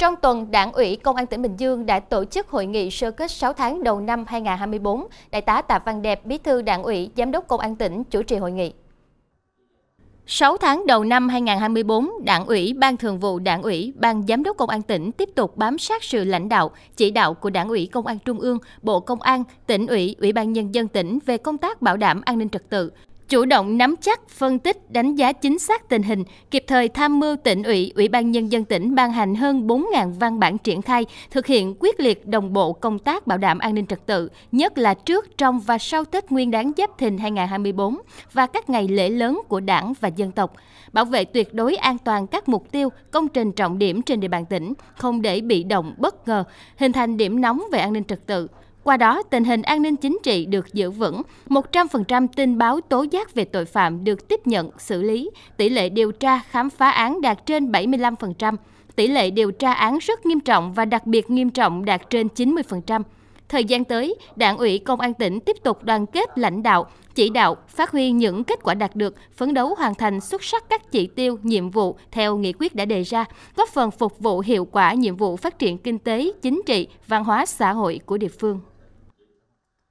Trong tuần, Đảng ủy Công an tỉnh Bình Dương đã tổ chức hội nghị sơ kết 6 tháng đầu năm 2024. Đại tá Tạ Văn Đẹp, Bí thư Đảng ủy, Giám đốc Công an tỉnh chủ trì hội nghị. 6 tháng đầu năm 2024, Đảng ủy, Ban Thường vụ Đảng ủy, Ban Giám đốc Công an tỉnh tiếp tục bám sát sự lãnh đạo, chỉ đạo của Đảng ủy Công an Trung ương, Bộ Công an, tỉnh ủy, Ủy ban Nhân dân tỉnh về công tác bảo đảm an ninh trật tự, chủ động nắm chắc, phân tích, đánh giá chính xác tình hình, kịp thời tham mưu tỉnh ủy, ủy ban nhân dân tỉnh ban hành hơn 4.000 văn bản triển khai, thực hiện quyết liệt đồng bộ công tác bảo đảm an ninh trật tự, nhất là trước, trong và sau Tết Nguyên đán Giáp Thìn 2024 và các ngày lễ lớn của Đảng và dân tộc, bảo vệ tuyệt đối an toàn các mục tiêu, công trình trọng điểm trên địa bàn tỉnh, không để bị động bất ngờ, hình thành điểm nóng về an ninh trật tự qua đó, tình hình an ninh chính trị được giữ vững, 100% tin báo tố giác về tội phạm được tiếp nhận, xử lý, tỷ lệ điều tra khám phá án đạt trên 75%, tỷ lệ điều tra án rất nghiêm trọng và đặc biệt nghiêm trọng đạt trên 90%. Thời gian tới, Đảng ủy Công an tỉnh tiếp tục đoàn kết lãnh đạo, chỉ đạo, phát huy những kết quả đạt được, phấn đấu hoàn thành xuất sắc các chỉ tiêu, nhiệm vụ theo nghị quyết đã đề ra, góp phần phục vụ hiệu quả nhiệm vụ phát triển kinh tế, chính trị, văn hóa xã hội của địa phương.